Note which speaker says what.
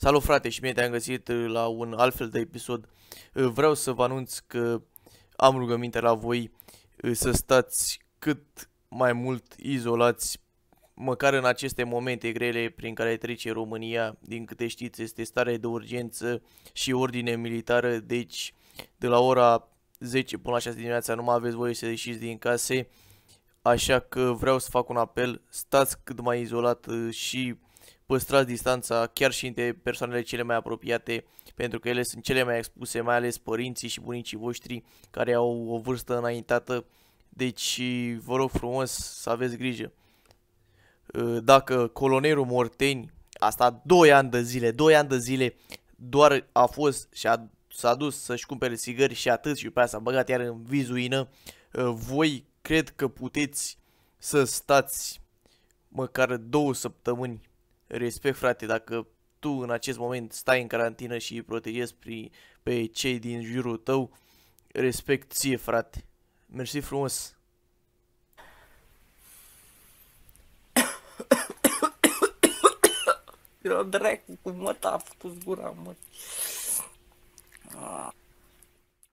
Speaker 1: Salut frate și mie te-am găsit uh, la un altfel de episod. Uh, vreau să vă anunț că am rugăminte la voi uh, să stați cât mai mult izolați, măcar în aceste momente grele prin care trece România, din câte știți, este stare de urgență și ordine militară, deci de la ora 10 până la 6 dimineața nu mai aveți voie să ieșiți din case, așa că vreau să fac un apel, stați cât mai izolat și păstrați distanța chiar și între persoanele cele mai apropiate, pentru că ele sunt cele mai expuse, mai ales părinții și bunicii voștri care au o vârstă înaintată. Deci vă rog frumos să aveți grijă. Uh, dacă colonelul Morteni, asta 2 ani de zile, 2 ani de zile, doar a fost și a, s-a dus să-și cumpere sigări și atât și pe aia s-a băgat iar în vizuină, uh, voi cred că puteți să stați măcar două săptămâni respect frate, dacă tu în acest moment stai în carantină și îi protejezi pri, pe cei din jurul tău, respect ție frate. Mersi frumos! Eu dracu, mă, t-a făcut gura, mă.